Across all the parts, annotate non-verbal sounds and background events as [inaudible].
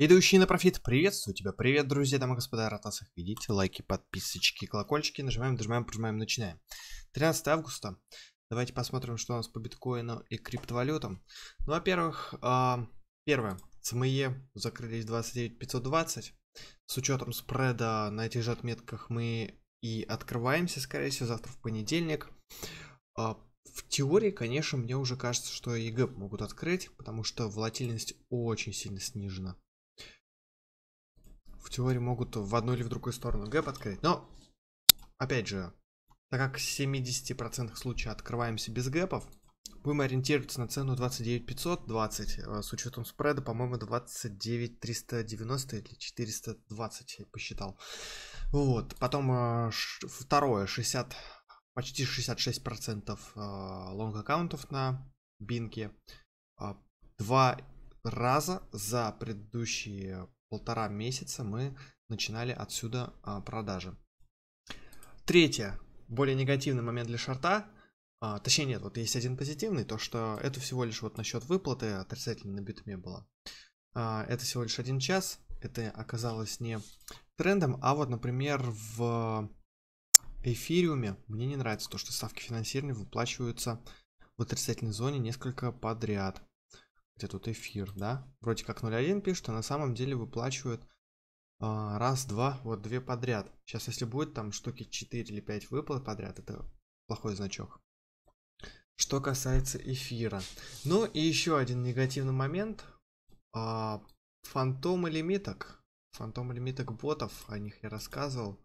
Идущий на профит, приветствую тебя, привет, друзья, дамы и господа, рад вас их видеть, лайки, подписочки, колокольчики, нажимаем, нажимаем, прожимаем, начинаем. 13 августа, давайте посмотрим, что у нас по биткоину и криптовалютам. Ну, во-первых, а, первое, СМЕ закрылись 29520, с учетом спреда на этих же отметках мы и открываемся, скорее всего, завтра в понедельник. А, в теории, конечно, мне уже кажется, что ЕГЭП могут открыть, потому что волатильность очень сильно снижена в теории могут в одну или в другую сторону гэп открыть. Но, опять же, так как в 70% случаев открываемся без гэпов, будем ориентироваться на цену 29 520, э, с учетом спреда, по-моему, 29 390 или 420 я посчитал. Вот, потом э, второе, 60, почти 66% э, лонг-аккаунтов на бинке. Два раза за предыдущие полтора месяца мы начинали отсюда а, продажи. Третье, более негативный момент для шарта, а, точнее нет, вот есть один позитивный, то что это всего лишь вот насчет выплаты отрицательно на битме было. А, это всего лишь один час, это оказалось не трендом, а вот, например, в эфириуме мне не нравится то, что ставки финансирования выплачиваются в отрицательной зоне несколько подряд где тут эфир, да? Вроде как 0.1 пишет, а на самом деле выплачивают а, раз, два, вот две подряд. Сейчас, если будет там штуки 4 или 5 выплат подряд, это плохой значок. Что касается эфира. Ну и еще один негативный момент. А, фантомы лимиток. Фантомы лимиток ботов, о них я рассказывал.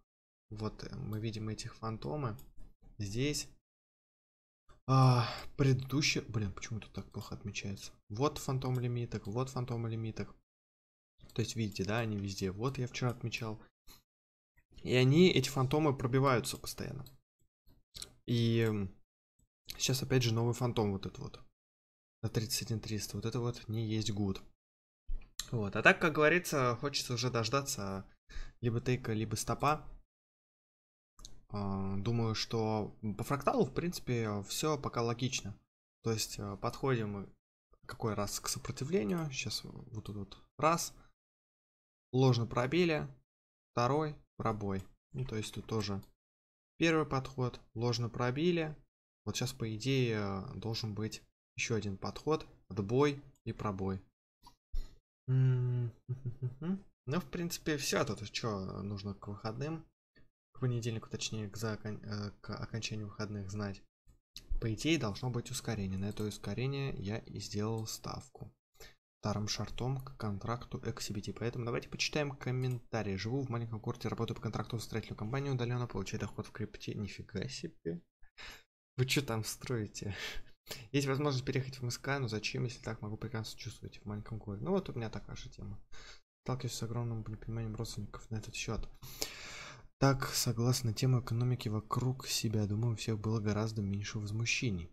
Вот э, мы видим этих фантомы. Здесь а, предыдущие... Блин, почему-то так плохо отмечается. Вот фантом лимиток, вот фантом лимиток. То есть, видите, да, они везде. Вот я вчера отмечал. И они, эти фантомы пробиваются постоянно. И сейчас опять же новый фантом вот этот вот. На 31300. Вот это вот не есть гуд. Вот. А так, как говорится, хочется уже дождаться либо тейка, либо стопа. Э, думаю, что по фракталу, в принципе, все пока логично. То есть э, подходим какой раз к сопротивлению. Сейчас вот тут вот раз. Ложно пробили. Второй пробой. Ну, то есть тут тоже первый подход. Ложно пробили. Вот сейчас, по идее, должен быть еще один подход. Отбой и пробой. [laughs] Ну, в принципе, все. Тут что нужно к выходным понедельнику, точнее, к, за, э, к окончанию выходных знать. По идее, должно быть ускорение. На это ускорение я и сделал ставку. Старым шартом к контракту XBT. Поэтому давайте почитаем комментарии. Живу в маленьком городе, работаю по контракту в строительную компанию удаленно, получаю доход в крипте. Нифига себе. Вы что там строите? Есть возможность переехать в МСК, но зачем, если так могу прекрасно чувствовать в маленьком городе? Ну вот у меня такая же тема. Сталкиваюсь с огромным непониманием родственников на этот счет. Так, согласно тем экономики вокруг себя, думаю, у всех было гораздо меньше возмущений.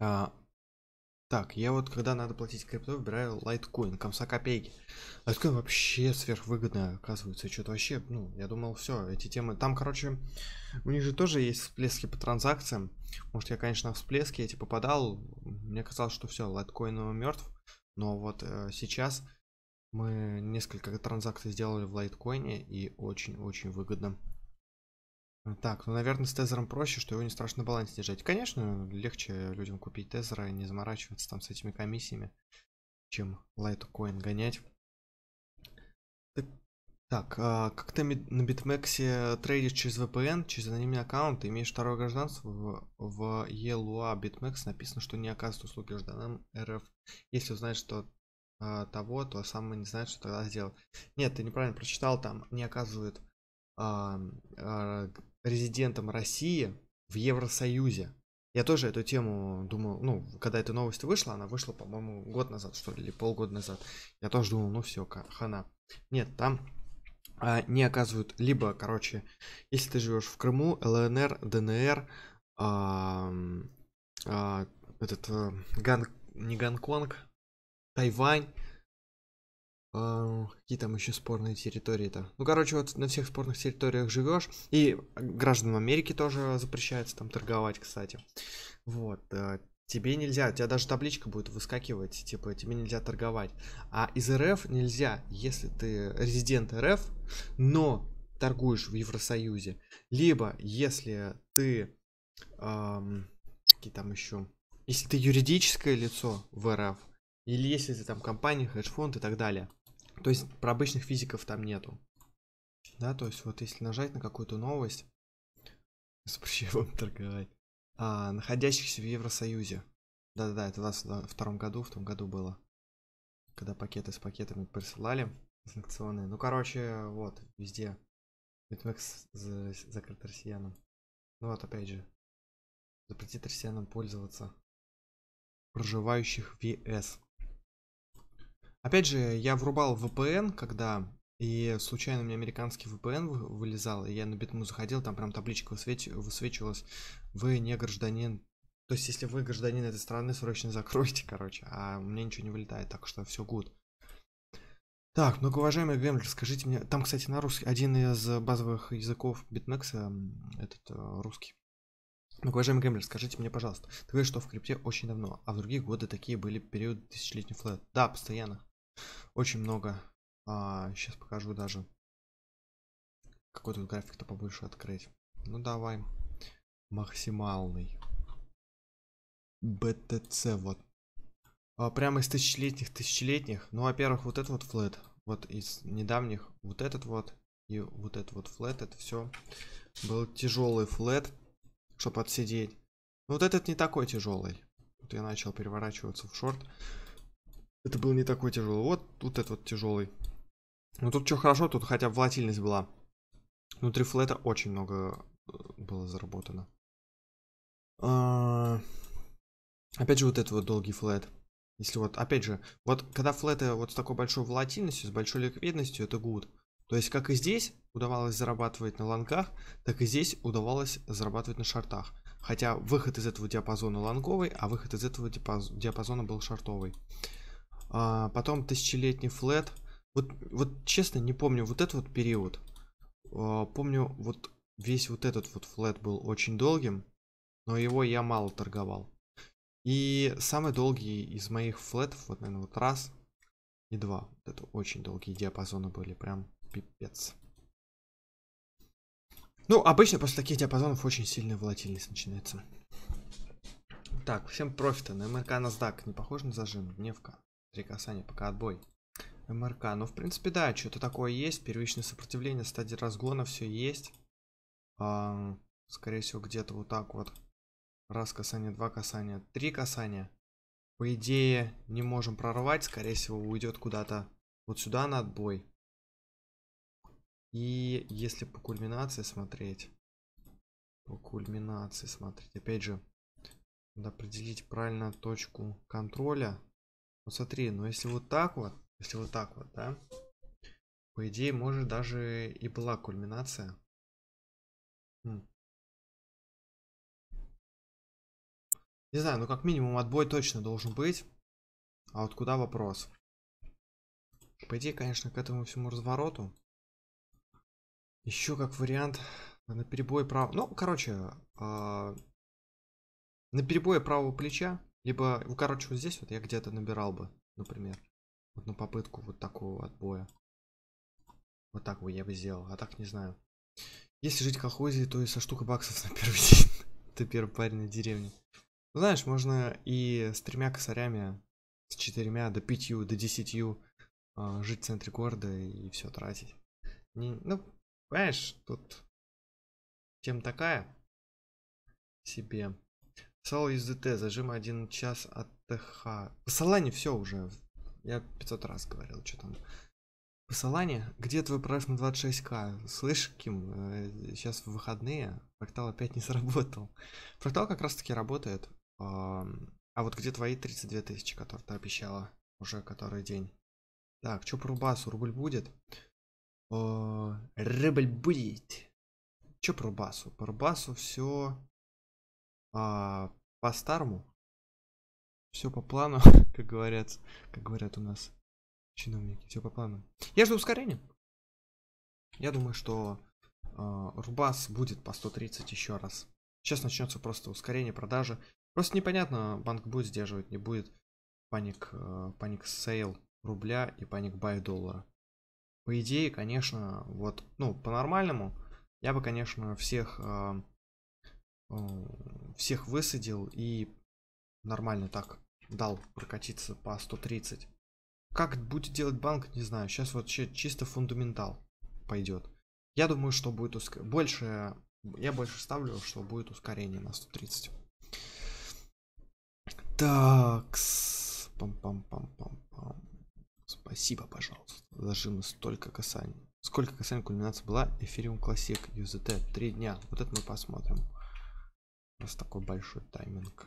А, так, я вот когда надо платить крипто, выбираю лайткоин, комса копейки. Лайткоин вообще сверхвыгодно оказывается, что-то вообще, ну, я думал, все, эти темы. Там, короче, у них же тоже есть всплески по транзакциям. Может, я, конечно, в всплески эти попадал, мне казалось, что все, лайткоин мертв. Но вот э, сейчас мы несколько транзакций сделали в лайткоине и очень-очень выгодно. Ну так, ну, наверное, с тезером проще, что его не страшно баланс держать. Конечно, легче людям купить тезера и не заморачиваться там с этими комиссиями, чем лайткоин гонять. Так, а, как ты на битмексе трейдишь через VPN, через анонимный аккаунт, имеешь второе гражданство, в, в ELUA BitMEX а написано, что не оказывает услуги гражданам РФ. Если узнаешь, что а, того, то сам не знает, что тогда сделать. Нет, ты неправильно прочитал, там не оказывают а, а, президентом России в Евросоюзе. Я тоже эту тему думал, ну, когда эта новость вышла, она вышла, по-моему, год назад, что ли, или полгода назад. Я тоже думал, ну все, хана. Нет, там а, не оказывают, либо, короче, если ты живешь в Крыму, ЛНР, ДНР, а, а, этот а, Ган, не Гонконг, Тайвань, какие там еще спорные территории-то? Ну, короче, вот на всех спорных территориях живешь. И а, гражданам Америки тоже запрещается там торговать, кстати. Вот. А, тебе нельзя, у тебя даже табличка будет выскакивать, типа, тебе нельзя торговать. А из РФ нельзя, если ты резидент РФ, но торгуешь в Евросоюзе. Либо, если ты... Эм, какие там еще? Если ты юридическое лицо в РФ, или если ты там компания, хедж-фонд и так далее. То есть про обычных физиков там нету. Да, то есть вот если нажать на какую-то новость, [laughs] запрещаю вам торговать, а, находящихся в Евросоюзе. Да-да-да, это у нас во втором году, в том году было, когда пакеты с пакетами присылали санкционные. Ну, короче, вот, везде. BitMEX закрыт россиянам. Ну вот, опять же, запретит россиянам пользоваться проживающих в ЕС. Опять же, я врубал VPN, когда и случайно у меня американский VPN вылезал, и я на битму заходил, там прям табличка высвеч... высвечивалась. Вы не гражданин. То есть, если вы гражданин этой страны, срочно закройте, короче. А у меня ничего не вылетает, так что все good. Так, многоуважаемый гэмблер, скажите мне... Там, кстати, на русский... Один из базовых языков битмекса, этот э, русский. Многоуважаемый гэмблер, скажите мне, пожалуйста, ты говоришь, что в крипте очень давно, а в другие годы такие были периоды тысячелетний флэт. Да, постоянно. Очень много. А, сейчас покажу даже. Какой тут график-то побольше открыть. Ну давай. Максимальный. БТЦ вот. А, прямо из тысячелетних тысячелетних. Ну, во-первых, вот этот вот флет. Вот из недавних. Вот этот вот. И вот этот вот флет. Это все был тяжелый флет, чтобы отсидеть. Но вот этот не такой тяжелый. Вот я начал переворачиваться в шорт. Это был не такой тяжелый. Вот тут этот вот тяжелый. Но ну, тут что хорошо, тут хотя бы волатильность была. Внутри флета очень много э, было заработано. А... Опять же, вот этот вот долгий флет. Если вот, опять же, вот когда флеты вот с такой большой волатильностью, с большой ликвидностью, это good. То есть, как и здесь удавалось зарабатывать на лонгах, так и здесь удавалось зарабатывать на шартах. Хотя выход из этого диапазона лонговый, а выход из этого диапазона был шартовый. А, потом тысячелетний флет. Вот, вот честно не помню вот этот вот период. А, помню вот весь вот этот вот флет был очень долгим, но его я мало торговал. И самый долгий из моих флетов, вот, наверное, вот раз не два. Вот это очень долгие диапазоны были, прям пипец. Ну, обычно после таких диапазонов очень сильная волатильность начинается. Так, всем профита. На МРК NASDAQ не похож на зажим? Дневка. Три касания, пока отбой. МРК. Ну, в принципе, да, что-то такое есть. Первичное сопротивление, стадия разгона, все есть. А, скорее всего, где-то вот так вот. Раз касание, два касания, три касания. По идее, не можем прорвать. Скорее всего, уйдет куда-то вот сюда на отбой. И если по кульминации смотреть, по кульминации смотреть, опять же, надо определить правильно точку контроля. Ну смотри, ну если вот так вот, если вот так вот, да, по идее, может даже и была кульминация. Хм. Не знаю, ну как минимум отбой точно должен быть. А вот куда вопрос? По идее, конечно, к этому всему развороту. Еще как вариант на перебой прав... Ну, короче, э... А, на перебой правого плеча либо, ну, короче, вот здесь вот я где-то набирал бы, например. Вот на попытку вот такого отбоя. Вот так бы я бы сделал, а так не знаю. Если жить в колхозе, то и со штука баксов [laughs] на первый день. Ты первый парень на деревне. Ну, знаешь, можно и с тремя косарями, с четырьмя, до пятью, до десятью э, жить в центре города и все тратить. Не, ну, понимаешь, тут тем такая себе. Сал из ДТ, зажим один час от ТХ. По Салане все уже. Я 500 раз говорил, что там. По Салане, где твой прайс на 26к? Слышь, Ким, сейчас э, в выходные фрактал опять не [laughs] сработал. Фрактал как раз таки работает. А вот где твои 32 тысячи, которые ты обещала уже который день? Так, что по рубасу? Рубль будет? рубль будет. Че по рубасу? По рубасу все а, по-старому. Все по плану, [laughs] как говорят, как говорят у нас чиновники. Все по плану. Я жду ускорения. Я думаю, что э, Рубас будет по 130 еще раз. Сейчас начнется просто ускорение продажи. Просто непонятно, банк будет сдерживать, не будет. Паник, э, паник сейл рубля и паник бай доллара. По идее, конечно, вот, ну, по-нормальному, я бы, конечно, всех э, всех высадил и нормально так дал прокатиться по 130. Как будет делать банк, не знаю. Сейчас вообще чисто фундаментал пойдет. Я думаю, что будет уск... больше... Я больше ставлю, что будет ускорение на 130. Так. Пам-пам-пам-пам-пам. Спасибо, пожалуйста. Зажимы столько касаний. Сколько касаний кульминации была? Эфириум Classic, UZT, три дня. Вот это мы посмотрим. Раз такой большой тайминг.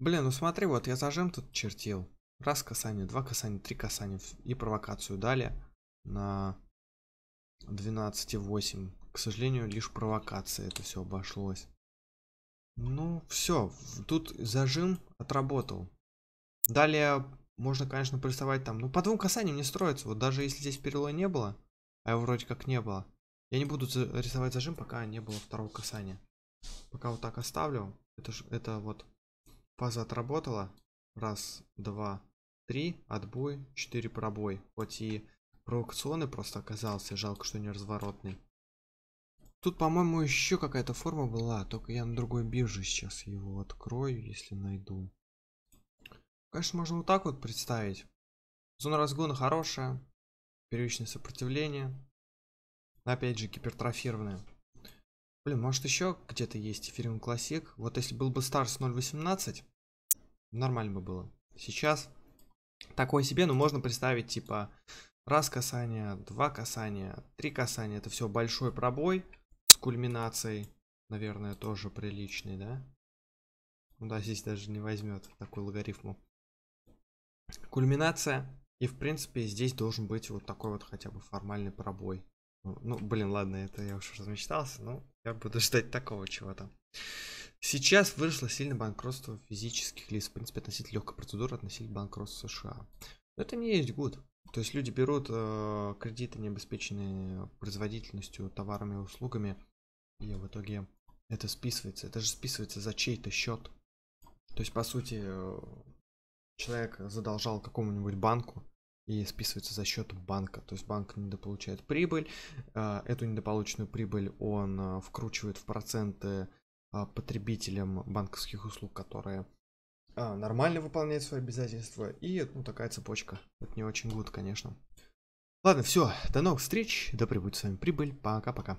Блин, ну смотри, вот я зажим тут чертил. Раз касание, два касания, три касания и провокацию дали на 12,8. К сожалению, лишь провокация это все обошлось. Ну, все, тут зажим отработал. Далее можно, конечно, приставать там. Ну, по двум касаниям не строится. Вот даже если здесь перелоя не было, а его вроде как не было, я не буду рисовать зажим, пока не было второго касания. Пока вот так оставлю. Это, ж, это вот фаза отработала. Раз, два, три. Отбой, четыре пробой. Хоть и провокационный просто оказался. Жалко, что не разворотный. Тут, по-моему, еще какая-то форма была, только я на другой бирже сейчас его открою, если найду. Конечно, можно вот так вот представить. Зона разгона хорошая, первичное сопротивление, опять же, гипертрофированное. Блин, может еще где-то есть Ethereum Classic. Вот если был бы Stars 0.18, нормально бы было. Сейчас такой себе, но можно представить типа раз касание, два касания, три касания. Это все большой пробой с кульминацией, наверное, тоже приличный, да? Ну да, здесь даже не возьмет такую логарифму. Кульминация. И в принципе здесь должен быть вот такой вот хотя бы формальный пробой. Ну, блин, ладно, это я уж размечтался, но я буду [laughs] ждать такого чего-то. Сейчас выросло сильно банкротство физических лиц. В принципе, относительно легкой процедуры относительно банкротства США. Но это не есть гуд. То есть люди берут э, кредиты, не обеспеченные производительностью, товарами и услугами, и в итоге это списывается. Это же списывается за чей-то счет. То есть, по сути, э, человек задолжал какому-нибудь банку, и списывается за счет банка. То есть банк недополучает прибыль, а, эту недополученную прибыль он а, вкручивает в проценты а, потребителям банковских услуг, которые нормально выполняют свои обязательства. И ну, такая цепочка. Это не очень гуд, конечно. Ладно, все. До новых встреч. Да прибудет с вами прибыль. Пока-пока.